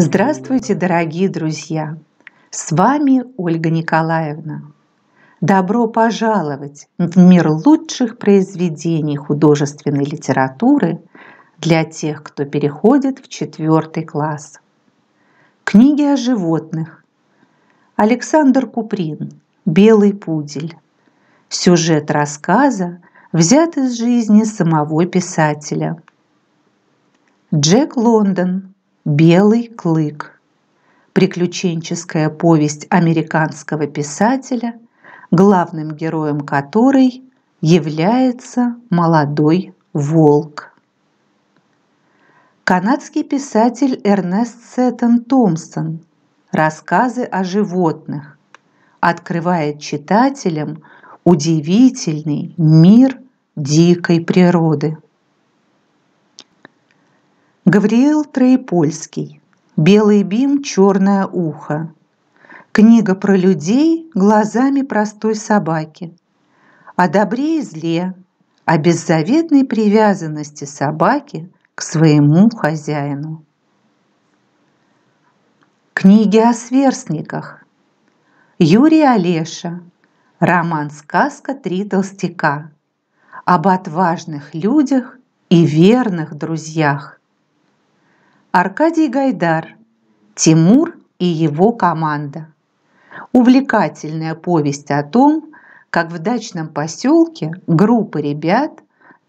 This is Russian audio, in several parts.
Здравствуйте, дорогие друзья! С вами Ольга Николаевна. Добро пожаловать в мир лучших произведений художественной литературы для тех, кто переходит в четвертый класс. Книги о животных. Александр Куприн. Белый пудель. Сюжет рассказа взят из жизни самого писателя. Джек Лондон. Белый клык. Приключенческая повесть американского писателя, главным героем которой является молодой волк. Канадский писатель Эрнест Сеттон Томпсон «Рассказы о животных» открывает читателям удивительный мир дикой природы. Гавриил Троепольский. «Белый бим, черное ухо». Книга про людей глазами простой собаки. О добре и зле, о беззаветной привязанности собаки к своему хозяину. Книги о сверстниках. Юрий Олеша. Роман-сказка «Три толстяка». Об отважных людях и верных друзьях. Аркадий Гайдар «Тимур и его команда». Увлекательная повесть о том, как в дачном поселке группа ребят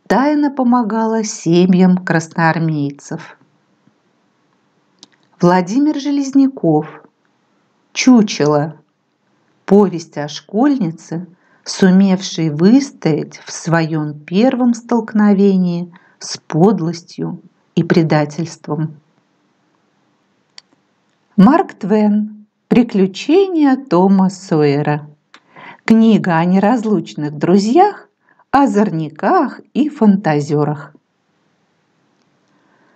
тайно помогала семьям красноармейцев. Владимир Железняков «Чучело» Повесть о школьнице, сумевшей выстоять в своем первом столкновении с подлостью и предательством. Марк Твен. Приключения Тома Сойера. Книга о неразлучных друзьях, озорниках и фантазерах.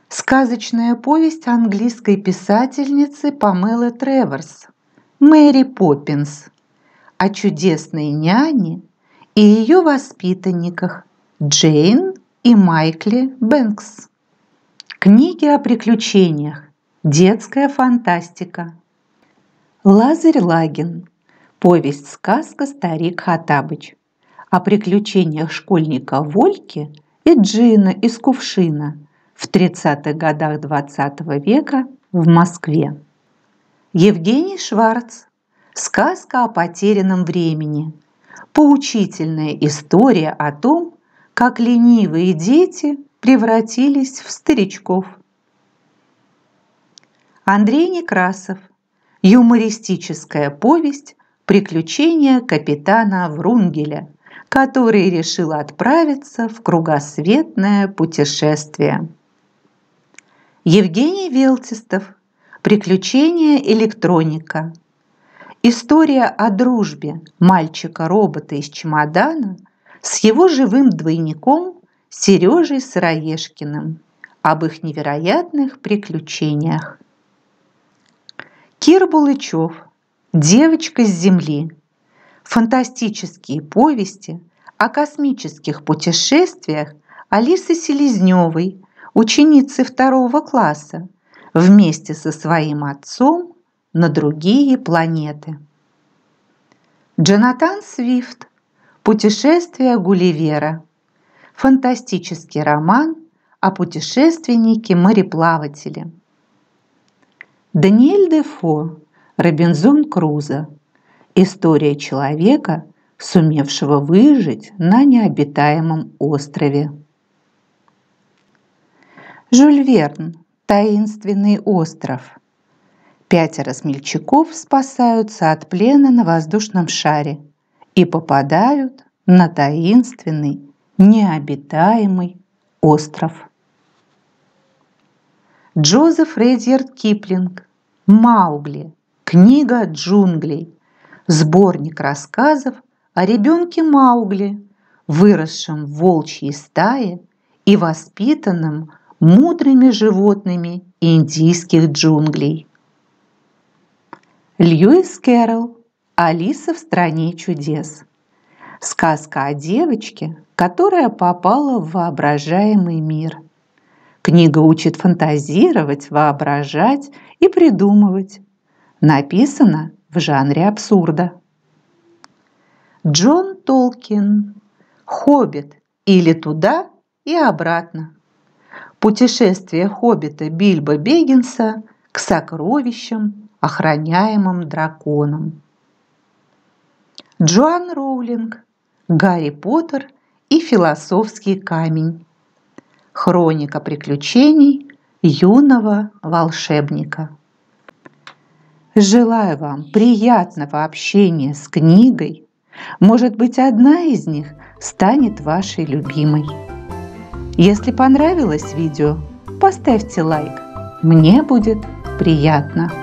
Сказочная повесть английской писательницы Памелы Треворс «Мэри Поппинс» о чудесной няне и ее воспитанниках Джейн и Майкле Бэнкс. Книги о приключениях Детская фантастика. Лазарь Лагин. Повесть-сказка «Старик Хатабыч». О приключениях школьника Вольки и Джина из Кувшина в 30-х годах XX -го века в Москве. Евгений Шварц. Сказка о потерянном времени. Поучительная история о том, как ленивые дети превратились в старичков – Андрей Некрасов. Юмористическая повесть «Приключения капитана Врунгеля», который решил отправиться в кругосветное путешествие. Евгений Велтистов. Приключения электроника. История о дружбе мальчика-робота из чемодана с его живым двойником Сережей Сыроежкиным об их невероятных приключениях. Кир Булычев «Девочка с Земли». Фантастические повести о космических путешествиях Алисы Селезневой, ученицы второго класса, вместе со своим отцом на другие планеты. Джонатан Свифт «Путешествие Гулливера». Фантастический роман о путешественнике-мореплавателе – Даниэль Дефо, Робинзон Крузо. История человека, сумевшего выжить на необитаемом острове. Жюль Верн. Таинственный остров. Пятеро смельчаков спасаются от плена на воздушном шаре и попадают на таинственный необитаемый остров. Джозеф Рейдьерд Киплинг «Маугли. Книга джунглей». Сборник рассказов о ребенке Маугли, выросшем в волчьей стае и воспитанном мудрыми животными индийских джунглей. Льюис Кэрролл «Алиса в стране чудес». Сказка о девочке, которая попала в воображаемый мир. Книга учит фантазировать, воображать и придумывать. Написано в жанре абсурда. Джон Толкин. «Хоббит» или «Туда и обратно». Путешествие хоббита Бильбо Беггинса к сокровищам, охраняемым драконом. Джоан Роулинг. «Гарри Поттер» и «Философский камень». Хроника приключений юного волшебника. Желаю вам приятного общения с книгой. Может быть, одна из них станет вашей любимой. Если понравилось видео, поставьте лайк. Мне будет приятно.